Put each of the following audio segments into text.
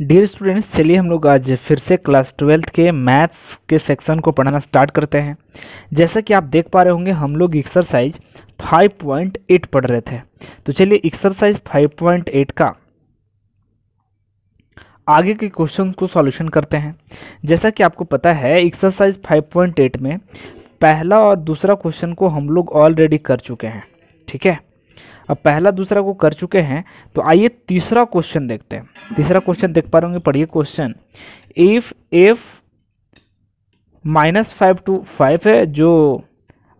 dear students चलिए हम लोग आज फिर से क्लास ट्वेल्थ के मैथ्स के सेक्शन को पढ़ाना स्टार्ट करते हैं जैसा कि आप देख पा रहे होंगे हम लोग एक्सरसाइज 5.8 पढ़ रहे थे तो चलिए एक्सरसाइज 5.8 का आगे के क्वेश्चन को सॉल्यूशन करते हैं जैसा कि आपको पता है एक्सरसाइज 5.8 में पहला और दूसरा क्वेश्चन को हम लोग ऑलरेडी कर चुके हैं ठीक है अब पहला दूसरा को कर चुके हैं तो आइए तीसरा क्वेश्चन देखते हैं तीसरा क्वेश्चन देख पा रहे होंगे पढ़िए question if f minus five to five है जो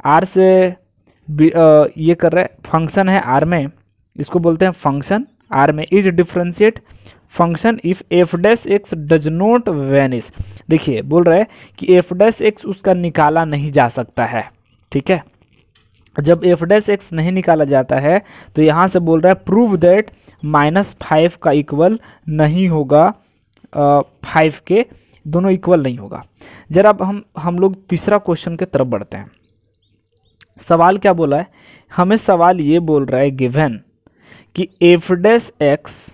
आर से आ, ये कर रहे है फंक्शन है आर में इसको बोलते हैं फंक्शन आर में is differentiate function if f dash x does not vanish देखिए बोल रहे हैं कि एफ डैश एक्स उसका निकाला नहीं जा सकता है ठीक है जब एफ डैश एक्स नहीं निकाला जाता है तो यहाँ से बोल रहा है प्रूव दैट माइनस फाइव का इक्वल नहीं होगा फाइव के दोनों इक्वल नहीं होगा जरा अब हम हम लोग तीसरा क्वेश्चन के तरफ बढ़ते हैं सवाल क्या बोला है हमें सवाल ये बोल रहा है गिवन कि f dash x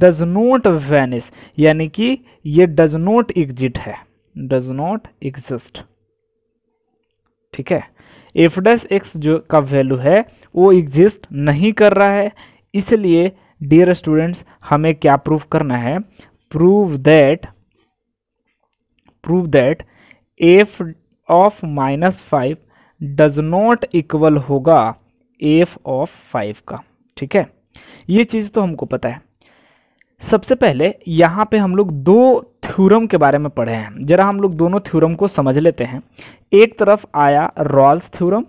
does not vanish यानी कि ये डज नोट एग्जिट है डज नॉट एग्जिस्ट ठीक है एफ एक्स जो का वैल्यू है वो एग्जिस्ट नहीं कर रहा है इसलिए डियर स्टूडेंट्स हमें क्या प्रूव करना है prove that prove that f of minus five does not equal होगा एफ ऑफ फाइव का ठीक है ये चीज़ तो हमको पता है सबसे पहले यहाँ पे हम लोग दो थ्योरम के बारे में पढ़े हैं जरा हम लोग दोनों थ्योरम को समझ लेते हैं एक तरफ आया रॉल्स थ्योरम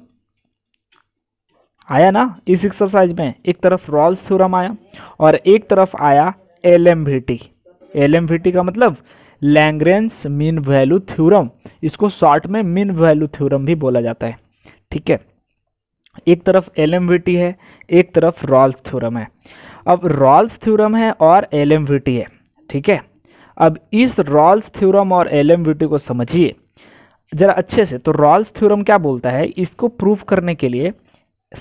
आया ना इस एक्सरसाइज में एक तरफ रॉल्स थ्योरम आया और एक तरफ आया एल एम एल का मतलब लैंग्रेंस मीन वैल्यू थ्योरम इसको शॉर्ट में मीन वैल्यू थ्योरम भी बोला जाता है ठीक है एक तरफ एल एम है एक तरफ रॉल्स थ्योरम है अब रॉल्स थ्योरम है और एल एम है ठीक है अब इस रॉल्स थ्योरम और एल को समझिए ज़रा अच्छे से तो रॉल्स थ्योरम क्या बोलता है इसको प्रूफ करने के लिए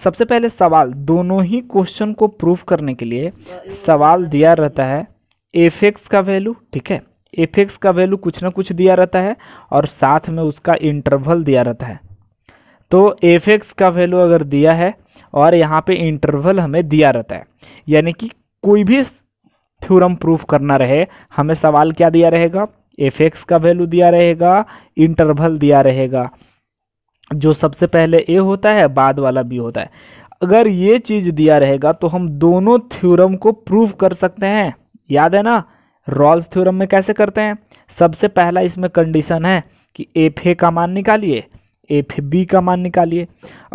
सबसे पहले सवाल दोनों ही क्वेश्चन को प्रूफ करने के लिए सवाल दिया रहता है एफ एक्स का वैल्यू ठीक है एफ एक्स का वैल्यू कुछ ना कुछ दिया रहता है और साथ में उसका इंटरवल दिया रहता है तो एफ एक्स का वैल्यू अगर दिया है और यहाँ पे इंटरवल हमें दिया रहता है यानी कि कोई भी थ्योरम प्रूफ करना रहे हमें सवाल क्या दिया रहेगा एफ एक्स का वैल्यू दिया रहेगा इंटरवल दिया रहेगा जो सबसे पहले ए होता है बाद वाला बी होता है अगर ये चीज़ दिया रहेगा तो हम दोनों थ्योरम को प्रूफ कर सकते हैं याद है ना रॉल्स थ्योरम में कैसे करते हैं सबसे पहला इसमें कंडीशन है कि एफ ए का मान निकालिए एफ बी का मान निकालिए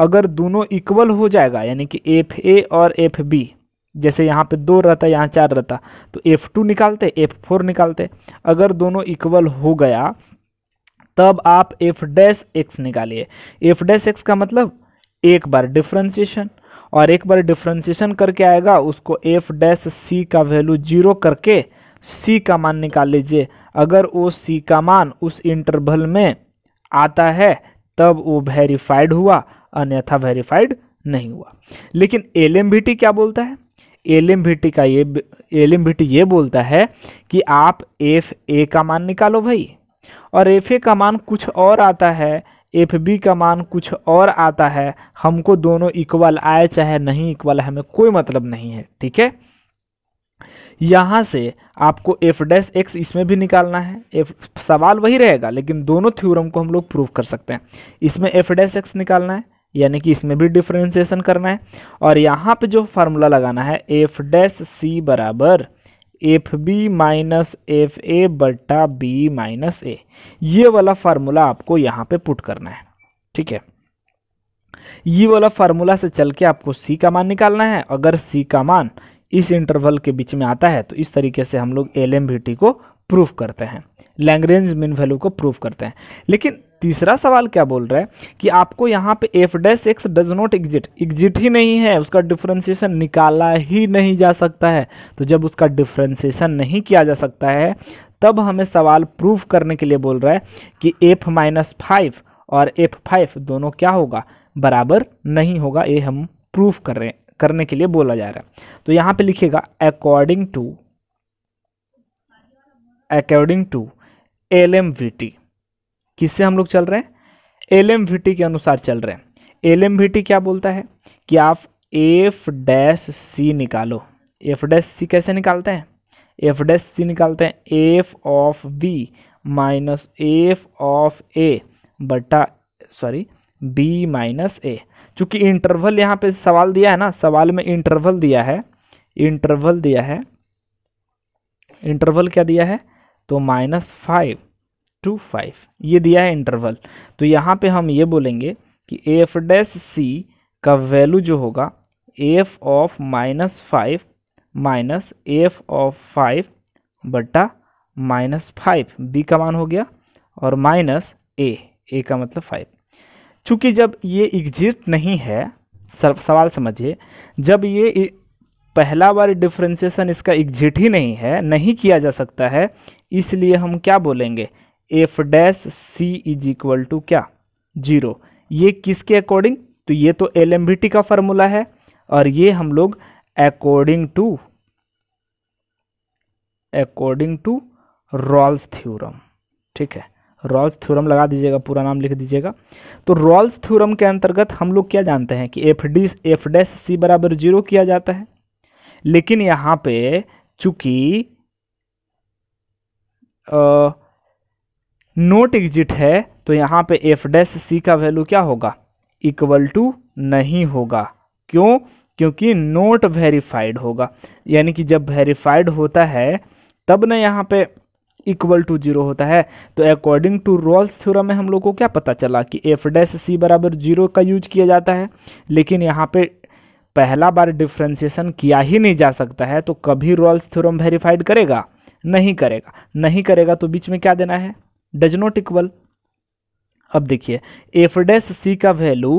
अगर दोनों इक्वल हो जाएगा यानी कि एफ ए और एफ बी जैसे यहाँ पे दो रहता यहाँ चार रहता तो एफ़ टू निकालते एफ़ फोर निकालते अगर दोनों इक्वल हो गया तब आप एफ डैश एक्स निकालिए एफ डैश एक्स का मतलब एक बार डिफ्रेंसिएशन और एक बार डिफ्रेंसिएशन करके आएगा उसको एफ डैश सी का वैल्यू जीरो करके सी का मान निकाल लीजिए अगर वो सी का मान उस इंटरवल में आता है तब वो वेरीफाइड हुआ अन्यथा वेरीफाइड नहीं हुआ लेकिन एल क्या बोलता है एलिम भिट्टी का ये एलिम भिट्टी ये बोलता है कि आप एफ ए का मान निकालो भाई और एफ ए का मान कुछ और आता है एफ बी का मान कुछ और आता है हमको दोनों इक्वल आए चाहे नहीं इक्वल हमें कोई मतलब नहीं है ठीक है यहाँ से आपको एफ डैश एक्स इसमें भी निकालना है एफ सवाल वही रहेगा लेकिन दोनों थ्योरम को हम लोग प्रूव कर सकते हैं इसमें एफ डैश एक्स निकालना है यानी कि इसमें भी डिफ्रेंसिएशन करना है और यहाँ पे जो फार्मूला लगाना है एफ डैश सी बराबर f b minus f a बट्टा बी माइनस ए ये वाला फार्मूला आपको यहाँ पे पुट करना है ठीक है ये वाला फार्मूला से चल के आपको सी का मान निकालना है अगर सी का मान इस इंटरवल के बीच में आता है तो इस तरीके से हम लोग एल एम को प्रूफ करते हैं लैंग्रेंज मिन वैल्यू को प्रूफ करते हैं लेकिन तीसरा सवाल क्या बोल रहा है कि आपको यहाँ पे f dash x does not exit exit ही नहीं है उसका डिफ्रेंसिएशन निकाला ही नहीं जा सकता है तो जब उसका डिफ्रेंसिएशन नहीं किया जा सकता है तब हमें सवाल प्रूफ करने के लिए बोल रहा है कि एफ माइनस फाइव और एफ फाइव दोनों क्या होगा बराबर नहीं होगा ये हम प्रूफ कर रहे करने के लिए बोला जा रहा है तो यहाँ पे लिखेगा according to according to L M V T किससे हम लोग चल रहे हैं एल एम वी टी के अनुसार चल रहे हैं एल एम वी टी क्या बोलता है कि आप एफ डैश सी निकालो एफ डैश सी कैसे निकालते हैं एफ डैश सी निकालते हैं f of b minus f of a बटा सॉरी बी माइनस ए चूँकि इंटरवल यहाँ पे सवाल दिया है ना सवाल में इंटरवल दिया है इंटरवल दिया है इंटरवल क्या दिया है तो माइनस फाइव टू फाइव ये दिया है इंटरवल तो यहाँ पे हम ये बोलेंगे कि एफ डैस सी का वैल्यू जो होगा f of minus five minus f of five बटा माइनस फाइव बी का मान हो गया और माइनस ए ए का मतलब फाइव चूँकि जब ये एग्जिस्ट नहीं है सर सवाल समझिए जब ये पहला बार डिफ्रेंसिएशन इसका एग्जिट ही नहीं है नहीं किया जा सकता है इसलिए हम क्या बोलेंगे f dash C is equal to क्या जीरो ये किसके अकॉर्डिंग तो ये तो एल का फॉर्मूला है और ये हम लोग according to according to Rolle's theorem ठीक है रॉल्स थ्योरम लगा दीजिएगा पूरा नाम लिख दीजिएगा तो रॉल्स थ्योरम के अंतर्गत हम लोग क्या जानते हैं कि f d f dash c बराबर जीरो किया जाता है लेकिन यहाँ पे चूंकि नोट एग्जिट है तो यहाँ पे एफ डैस सी का वैल्यू क्या होगा इक्वल टू नहीं होगा क्यों क्योंकि नोट वेरीफाइड होगा यानी कि जब वेरीफाइड होता है तब ना यहाँ पे इक्वल टू जीरो होता है तो अकॉर्डिंग टू रोल्स थ्योरम में हम लोग को क्या पता चला कि एफ डैस सी बराबर जीरो का यूज किया जाता है लेकिन यहाँ पे पहला बार डिफ्रेंसिएशन किया ही नहीं जा सकता है तो कभी रॉल्स थ्योरम वेरीफाइड करेगा नहीं करेगा नहीं करेगा तो बीच में क्या देना है डज नॉट इक्वल अब देखिए एफ डेस सी का value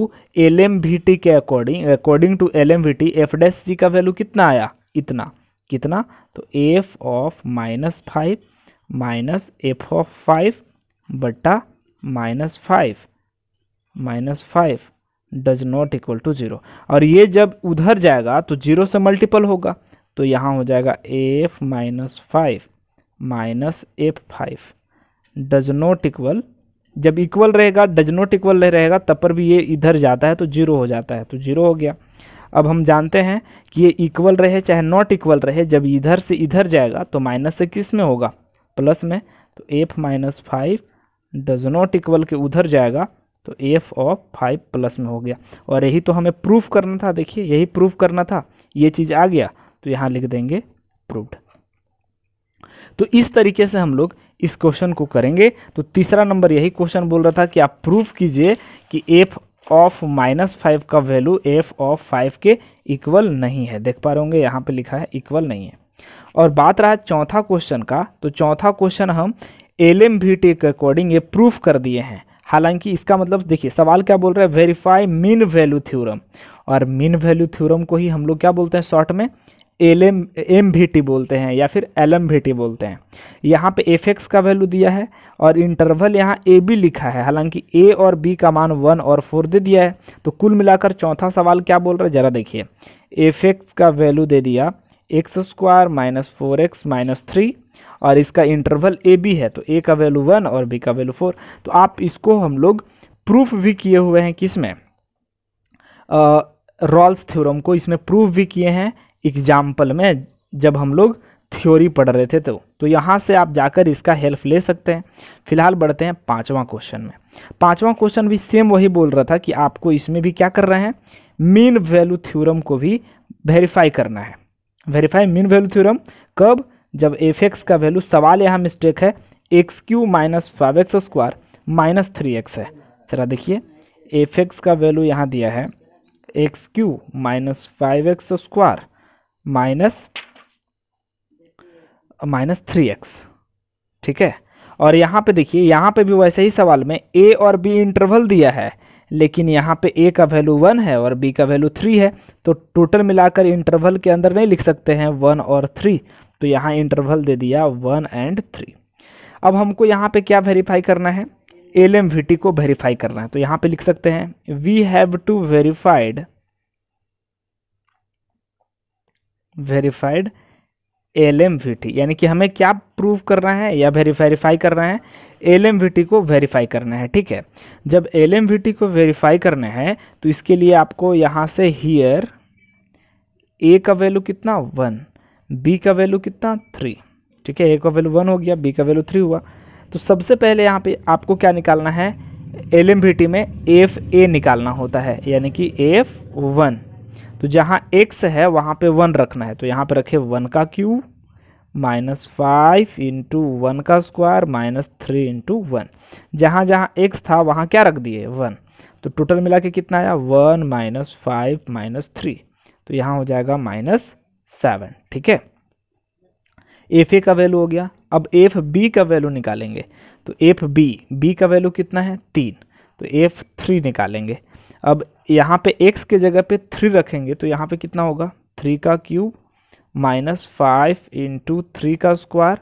L M V T के according according to L M V T f dash c का वैल्यू कितना आया इतना कितना तो f of minus five minus f of five बट्टा minus five minus five does not equal to zero और ये जब उधर जाएगा तो जीरो से मल्टीपल होगा तो यहाँ हो जाएगा f minus five minus f five does not equal जब इक्वल रहेगा डज नॉट इक्वल रहेगा तब पर भी ये इधर जाता है तो जीरो हो जाता है तो जीरो हो गया अब हम जानते हैं कि ये इक्वल रहे चाहे नॉट इक्वल रहे जब इधर से इधर जाएगा तो माइनस से किस में होगा प्लस में तो f minus five does not equal के उधर जाएगा तो एफ ऑफ फाइव प्लस में हो गया और यही तो हमें प्रूफ करना था देखिए यही प्रूफ करना था ये चीज़ आ गया तो यहाँ लिख देंगे प्रूफ तो इस तरीके से हम लोग इस क्वेश्चन को करेंगे तो तीसरा नंबर यही क्वेश्चन बोल रहा था कि आप प्रूफ कीजिए कि एफ ऑफ माइनस फाइव का वैल्यू एफ ऑफ फाइव के इक्वल नहीं है देख पा रहे होंगे यहाँ पे लिखा है इक्वल नहीं है और बात रहा चौथा क्वेश्चन का तो चौथा क्वेश्चन हम एल एम वी टी के अकॉर्डिंग ये प्रूफ कर दिए हैं हालांकि इसका मतलब देखिए सवाल क्या बोल रहा है वेरीफाई मीन वैल्यू थ्योरम और मीन वैल्यू थ्योरम को ही हम लोग क्या बोलते हैं शॉर्ट में एल एम एम भी टी बोलते हैं या फिर एल एम भी टी बोलते हैं यहाँ पे एफ एक्स का वैल्यू दिया है और इंटरवल यहाँ ए बी लिखा है हालांकि ए और बी का मान वन और फोर दे दिया है तो कुल मिलाकर चौथा सवाल क्या बोल रहा है ज़रा देखिए एफ एक्स का वैल्यू दे दिया x square minus four x minus three और इसका इंटरवल ए बी है तो ए का वैल्यू वन और बी का वैल्यू फोर तो आप इसको हम लोग प्रूफ भी किए हुए हैं किसमें रॉल्स थ्योरम को इसमें प्रूफ भी किए हैं एग्जाम्पल में जब हम लोग थ्योरी पढ़ रहे थे तो तो यहाँ से आप जाकर इसका हेल्प ले सकते हैं फिलहाल बढ़ते हैं पांचवा क्वेश्चन में पांचवा क्वेश्चन भी सेम वही बोल रहा था कि आपको इसमें भी क्या कर रहे हैं मीन वैल्यू थ्योरम को भी वेरीफाई करना है वेरीफाई मीन वैल्यू थ्योरम कब जब एफ एक्स का वैल्यू सवाल यहाँ मिस्टेक है x cube minus five x square minus three x है जरा देखिए एफ एक्स का वैल्यू यहाँ दिया है x cube minus five x square minus minus three x ठीक है और यहाँ पे देखिए यहाँ पे भी वैसे ही सवाल में ए और बी इंटरवल दिया है लेकिन यहाँ पे ए का वैल्यू वन है और बी का वैल्यू थ्री है तो टोटल मिलाकर इंटरवल के अंदर नहीं लिख सकते हैं वन और थ्री तो यहाँ इंटरवल दे दिया वन एंड थ्री अब हमको यहाँ पे क्या वेरीफाई करना है एल एम वी टी को वेरीफाई करना है तो यहाँ पे लिख सकते हैं we have to verified verified L M V T यानी कि हमें क्या प्रूव करना है या वेरीफाई करना है एल एम वी टी को वेरीफाई करना है ठीक है जब एल एम वी टी को वेरीफाई करना है तो इसके लिए आपको यहाँ से हीयर ए का वैल्यू कितना वन बी का वैल्यू कितना थ्री ठीक है ए का वैल्यू वन हो गया बी का वैल्यू थ्री हुआ तो सबसे पहले यहाँ पे आपको क्या निकालना है एल में एफ ए निकालना होता है यानी कि एफ वन तो जहाँ एक्स है वहाँ पे वन रखना है तो यहाँ पे रखे वन का cube minus five into one का square minus three into one जहाँ जहाँ एक्स था वहाँ क्या रख दिए वन तो टोटल मिला के कितना आया one minus five minus three तो यहाँ हो जाएगा माइनस सेवन ठीक है एफ ए का वैल्यू हो गया अब एफ बी का वैल्यू निकालेंगे तो एफ बी बी का वैल्यू कितना है तीन तो एफ थ्री निकालेंगे अब यहाँ पे एक्स के जगह पे थ्री रखेंगे तो यहाँ पे कितना होगा थ्री का cube minus five into three का square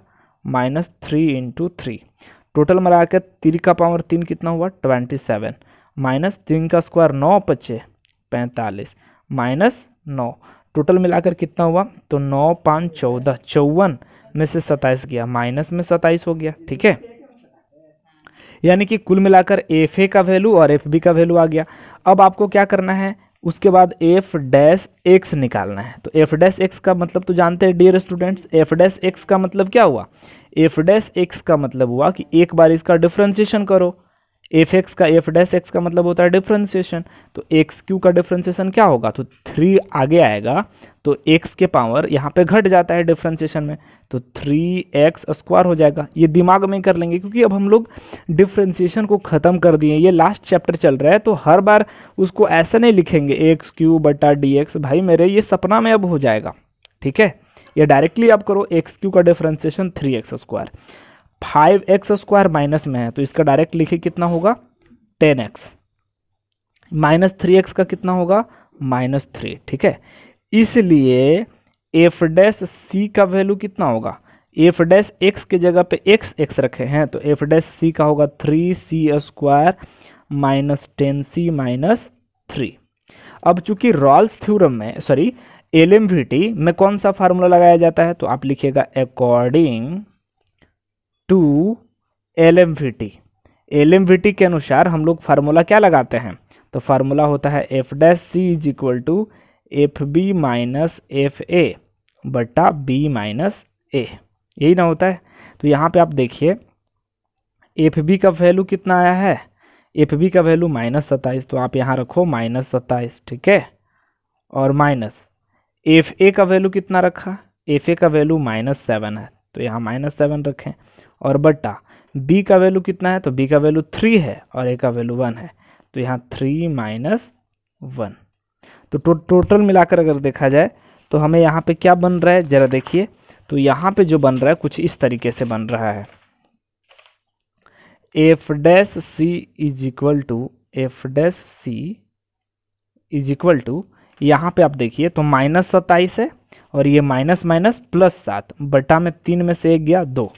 minus three into three total मिला के तीन का पावर तीन कितना हुआ ट्वेंटी सेवन माइनस तीन का स्क्वायर नौ पच्चे पैंतालीस माइनस नौ टोटल मिलाकर कितना हुआ तो नौ पाँच चौदह चौवन में से सताइस गया माइनस में सताइस हो गया ठीक है यानी कि कुल मिलाकर एफ ए का वैल्यू और एफ बी का वैल्यू आ गया अब आपको क्या करना है उसके बाद एफ डैश एक्स निकालना है तो एफ डैश एक्स का मतलब तो जानते हैं dear students f dash x का मतलब क्या हुआ एफ डैश एक्स का मतलब हुआ कि एक बार इसका डिफ्रेंसिएशन करो एफ एक्स का एफ डैश एक्स का मतलब होता है डिफ्रेंसिएशन तो एक्स क्यू का डिफ्रेंसिएशन क्या होगा तो थ्री आगे आएगा तो एक्स के पावर यहाँ पे घट जाता है डिफ्रेंसिएशन में तो थ्री एक्स स्क्वायर हो जाएगा ये दिमाग में कर लेंगे क्योंकि अब हम लोग डिफ्रेंसिएशन को ख़त्म कर दिए ये लास्ट चैप्टर चल रहा है तो हर बार उसको ऐसा नहीं लिखेंगे एक्स क्यू बटा डी एक्स भाई मेरे ये सपना में अब हो जाएगा ठीक है ये डायरेक्टली आप करो एक्स क्यू का differentiation three x square five x square minus में है तो इसका डायरेक्ट लिखे कितना होगा ten x minus three x का कितना होगा माइनस थ्री ठीक है इसलिए एफ डैश सी का वैल्यू कितना होगा एफ डैश एक्स के जगह पे एक्स एक्स रखे हैं तो एफ डैश सी का होगा थ्री सी स्क्वायर माइनस टेन सी माइनस थ्री अब चूंकि रॉल्स थ्योरम में सॉरी एल में कौन सा फार्मूला लगाया जाता है तो आप लिखिएगा according to L M V T L M V T के अनुसार हम लोग फार्मूला क्या लगाते हैं तो फार्मूला होता है F dash C is equal to f b minus f a बट्टा बी माइनस ए यही ना होता है तो यहाँ पे आप देखिए एफ बी का वैल्यू कितना आया है एफ बी का वैल्यू माइनस सत्ताईस तो आप यहाँ रखो माइनस सत्ताईस ठीक है और माइनस एफ ए का वैल्यू कितना रखा एफ ए का वैल्यू माइनस सेवन है तो यहाँ माइनस सेवन रखें और बट्टा बी का वैल्यू कितना है तो बी का वैल्यू थ्री है और ए का वैल्यू वन है तो यहाँ थ्री माइनस वन तो टो, टोटल मिलाकर अगर देखा जाए तो हमें यहाँ पे क्या बन रहा है ज़रा देखिए तो यहाँ पे जो बन रहा है कुछ इस तरीके से बन रहा है F dash C is equal to F dash C is equal to यहाँ पे आप देखिए तो माइनस सत्ताईस है और ये माइनस माइनस प्लस सात बटा में तीन में से एक गया दो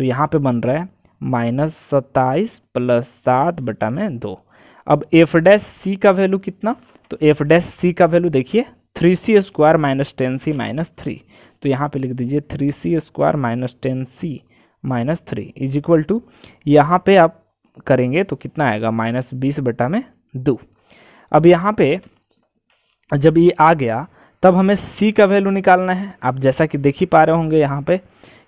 तो यहाँ पे बन रहा है माइनस सत्ताईस प्लस सात बटा में दो अब एफ डैश सी का वैल्यू कितना तो एफ डैश सी का वैल्यू देखिए थ्री सी स्क्वायर माइनस टेन सी माइनस थ्री तो यहाँ पे लिख दीजिए three C square minus ten C minus three is equal to यहाँ पे आप करेंगे तो कितना आएगा माइनस बीस बटा में दो अब यहाँ पे जब ये आ गया तब हमें सी का वैल्यू निकालना है आप जैसा कि देख ही पा रहे होंगे यहाँ पे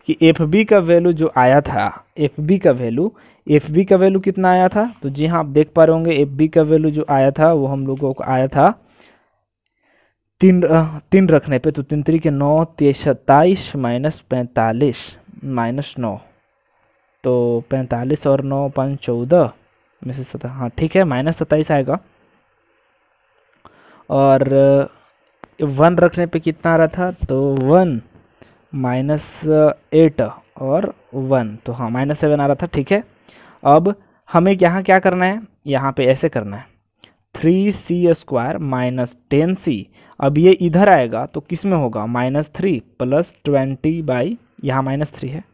कि एफ बी का वैल्यू जो आया था एफ बी का वैल्यू एफ बी का वैल्यू कितना आया था तो जी हाँ आप देख पा रहे होंगे एफ बी का वैल्यू जो आया था वो हम लोगों को आया था तीन तीन रखने पे तो तीन तरीके नौ ते सत्ताईस माइनस पैंतालीस माइनस नौ तो पैंतालीस और नौ पाँच चौदह में से सतह हाँ ठीक है माइनस सत्ताईस आएगा और वन रखने पे कितना आ रहा था तो वन माइनस एट और वन तो हाँ माइनस सेवन आ रहा था ठीक है अब हमें यहाँ क्या करना है यहाँ पे ऐसे करना है थ्री सी स्क्वायर माइनस टेन सी अब ये इधर आएगा तो किस में होगा minus three plus twenty by यहाँ माइनस थ्री है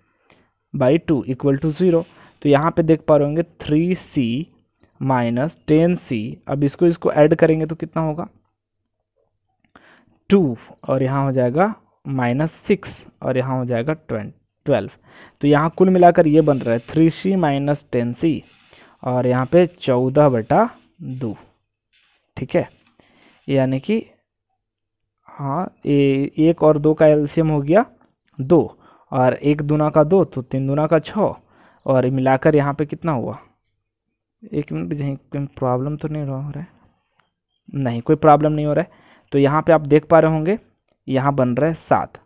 by two equal to zero तो यहाँ पे देख पा रहे होंगे three C minus ten C अब इसको इसको ऐड करेंगे तो कितना होगा टू और यहाँ हो जाएगा माइनस सिक्स और यहाँ हो जाएगा ट्वेंट ट्वेल्व तो यहाँ कुल मिलाकर ये बन रहा है three C minus ten C और यहाँ पे चौदह बटा दो ठीक है यानी कि हाँ ए, एक और दो का एल्शियम हो गया दो और एक दुना का दो तो तीन दुना का छः और मिलाकर यहाँ पे कितना हुआ एक मिनट यहीं प्रॉब्लम तो नहीं हो रहा है नहीं कोई प्रॉब्लम नहीं हो रहा है तो यहाँ पे आप देख पा रहे होंगे यहाँ बन रहा है सात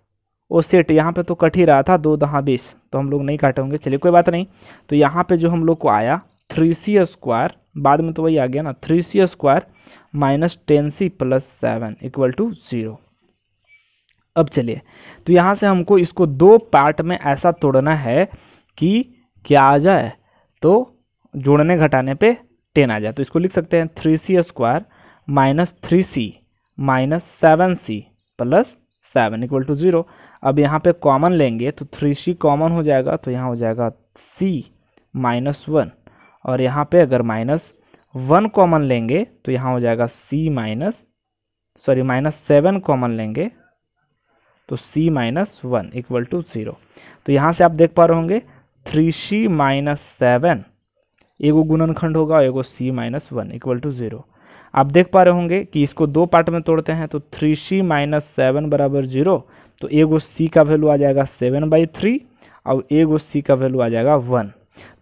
ओ सेट यहाँ पे तो कट ही रहा था दो दहा बीस तो हम लोग नहीं काटे होंगे चलिए कोई बात नहीं तो यहाँ पे जो हम लोग को आया थ्री सी स्क्वायर बाद में तो वही आ गया ना three C square minus ten C plus seven equal to zero अब चलिए तो यहाँ से हमको इसको दो पार्ट में ऐसा तोड़ना है कि क्या आ जाए तो जोड़ने घटाने पर टेन आ जाए तो इसको लिख सकते हैं three C square minus three C minus seven C plus seven equal to zero अब यहाँ पे कॉमन लेंगे तो थ्री सी कॉमन हो जाएगा तो यहाँ हो जाएगा सी माइनस वन और यहाँ पे अगर माइनस वन कॉमन लेंगे तो यहाँ हो जाएगा C minus sorry minus seven common लेंगे तो C minus one equal to zero तो यहाँ से आप देख पा रहे होंगे थ्री सी माइनस सेवन एगो गुणनखंड होगा एगो C minus one equal to zero आप देख पा रहे होंगे कि इसको दो पार्ट में तोड़ते हैं तो थ्री सी माइनस सेवन बराबर जीरो तो ए गो सी का वैल्यू आ जाएगा सेवन बाई थ्री और ए गो सी का वैल्यू आ जाएगा वन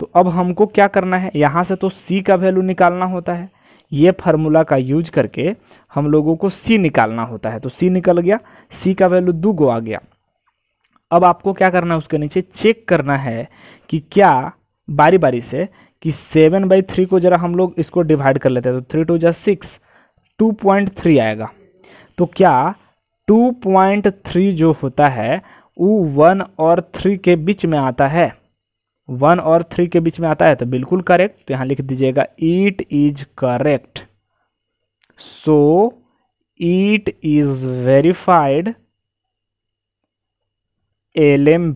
तो अब हमको क्या करना है यहाँ से तो सी का वैल्यू निकालना होता है ये फार्मूला का यूज करके हम लोगों को सी निकालना होता है तो सी निकल गया सी का वैल्यू दो गो आ गया अब आपको क्या करना है उसके नीचे चेक करना है कि क्या बारी बारी से कि सेवन बाई थ्री को ज़रा हम लोग इसको डिवाइड कर लेते हैं तो थ्री टू जरा सिक्स टू पॉइंट थ्री आएगा तो क्या टू पॉइंट थ्री जो होता है वो वन और थ्री के बीच में आता है वन और थ्री के बीच में आता है तो बिल्कुल करेक्ट तो यहाँ लिख दीजिएगा it is correct so it is verified L M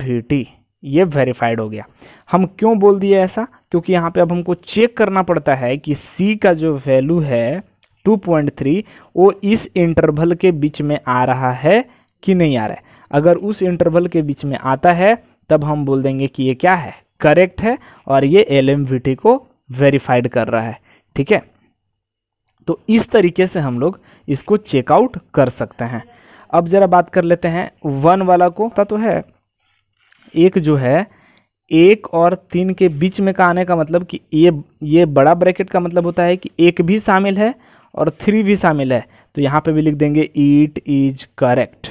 ये वेरीफाइड हो गया हम क्यों बोल दिए ऐसा क्योंकि यहाँ पे अब हमको चेक करना पड़ता है कि सी का जो वैल्यू है 2.3 वो इस इंटरवल के बीच में आ रहा है कि नहीं आ रहा है अगर उस इंटरवल के बीच में आता है तब हम बोल देंगे कि ये क्या है करेक्ट है और ये एल को वेरीफाइड कर रहा है ठीक है तो इस तरीके से हम लोग इसको चेकआउट कर सकते हैं अब ज़रा बात कर लेते हैं वन वाला को पता तो है एक जो है एक और तीन के बीच में का आने का मतलब कि ये ये बड़ा ब्रैकेट का मतलब होता है कि एक भी शामिल है और थ्री भी शामिल है तो यहाँ पे भी लिख देंगे it is correct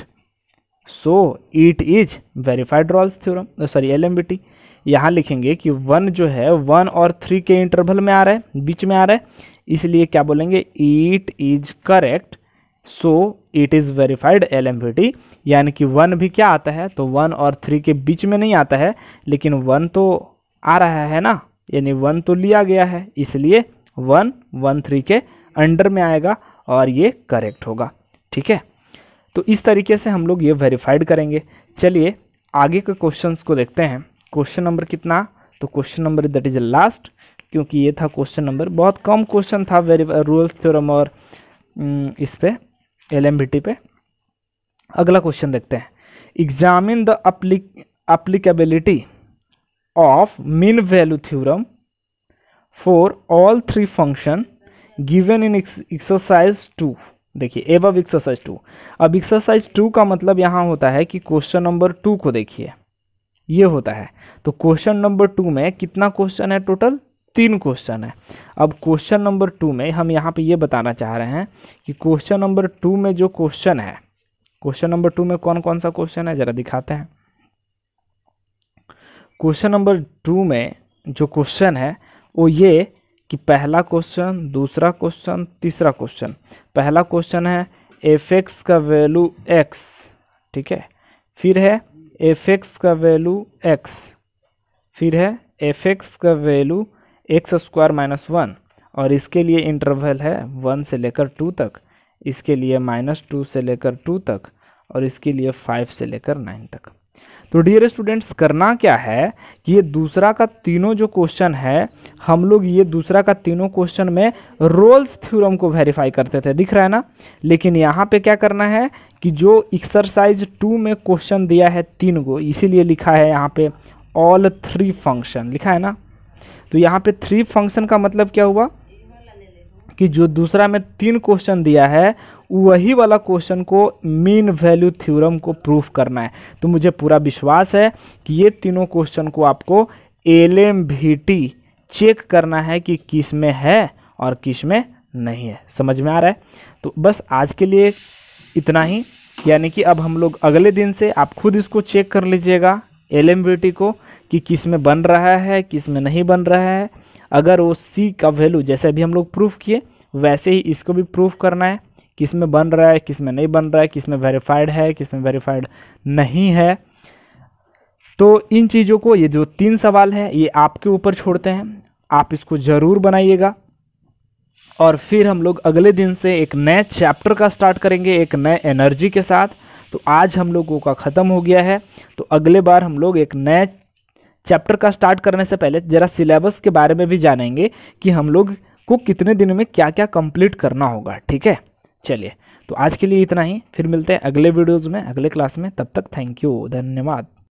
so it is verified Rolle's theorem sorry L M B T यहाँ लिखेंगे कि वन जो है वन और थ्री के इंटरवल में आ रहा है बीच में आ रहा है इसलिए क्या बोलेंगे it is correct so it is verified L M B T यानी कि वन भी क्या आता है तो वन और थ्री के बीच में नहीं आता है लेकिन वन तो आ रहा है ना यानी वन तो लिया गया है इसलिए वन वन थ्री के अंडर में आएगा और ये करेक्ट होगा ठीक है तो इस तरीके से हम लोग ये वेरीफाइड करेंगे चलिए आगे के क्वेश्चंस को देखते हैं क्वेश्चन नंबर कितना तो question number that is last क्योंकि ये था क्वेश्चन नंबर बहुत कम क्वेश्चन था वेरी रूल्स थ्योरम और हम्म, इस पर एल एम पे अगला क्वेश्चन देखते हैं examine the applicability of mean value theorem for all three function given in exercise two देखिए एवब एक्सरसाइज टू अब एक्सरसाइज टू का मतलब यहाँ होता है कि क्वेश्चन नंबर टू को देखिए ये होता है तो क्वेश्चन नंबर टू में कितना क्वेश्चन है टोटल तीन क्वेश्चन है अब क्वेश्चन नंबर टू में हम यहाँ पे ये बताना चाह रहे हैं कि क्वेश्चन नंबर टू में जो क्वेश्चन है क्वेश्चन नंबर टू में कौन कौन सा क्वेश्चन है ज़रा दिखाते हैं क्वेश्चन नंबर टू में जो क्वेश्चन है वो ये कि पहला क्वेश्चन दूसरा क्वेश्चन तीसरा क्वेश्चन पहला क्वेश्चन है एफ एक्स का वैल्यू एक्स ठीक है फिर है एफ एक्स का वैल्यू एक्स फिर है एफ एक्स का value X square minus one और इसके लिए इंटरवल है वन से लेकर टू तक इसके लिए माइनस टू से लेकर टू तक और इसके लिए फाइव से लेकर नाइन तक तो डियर स्टूडेंट्स करना क्या है कि ये दूसरा का तीनों जो क्वेश्चन है हम लोग ये दूसरा का तीनों क्वेश्चन में रोल्स थ्योरम को वेरीफाई करते थे दिख रहा है ना लेकिन यहाँ पे क्या करना है कि जो एक्सरसाइज टू में क्वेश्चन दिया है तीन को इसीलिए लिखा है यहाँ पे ऑल थ्री फंक्शन लिखा है ना तो यहाँ पे थ्री फंक्शन का मतलब क्या हुआ कि जो दूसरा में तीन क्वेश्चन दिया है वही वाला क्वेश्चन को मीन वैल्यू थ्योरम को प्रूफ करना है तो मुझे पूरा विश्वास है कि ये तीनों क्वेश्चन को आपको एल एम टी चेक करना है कि किस में है और किस में नहीं है समझ में आ रहा है तो बस आज के लिए इतना ही यानी कि अब हम लोग अगले दिन से आप खुद इसको चेक कर लीजिएगा एल एम को कि किस में बन रहा है किस में नहीं बन रहा है अगर वो सी का वैल्यू जैसे अभी हम लोग प्रूफ किए वैसे ही इसको भी प्रूफ करना है किस में बन रहा है किस में नहीं बन रहा है किस में वेरीफाइड है किस में वेरीफाइड नहीं है तो इन चीज़ों को ये जो तीन सवाल हैं ये आपके ऊपर छोड़ते हैं आप इसको ज़रूर बनाइएगा और फिर हम लोग अगले दिन से एक नए चैप्टर का स्टार्ट करेंगे एक नए एनर्जी के साथ तो आज हम लोगों का ख़त्म हो गया है तो अगले बार हम लोग एक नए चैप्टर का स्टार्ट करने से पहले ज़रा सिलेबस के बारे में भी जानेंगे कि हम लोग को कितने दिनों में क्या क्या कंप्लीट करना होगा ठीक है चलिए तो आज के लिए इतना ही फिर मिलते हैं अगले वीडियोज़ में अगले क्लास में तब तक थैंक यू धन्यवाद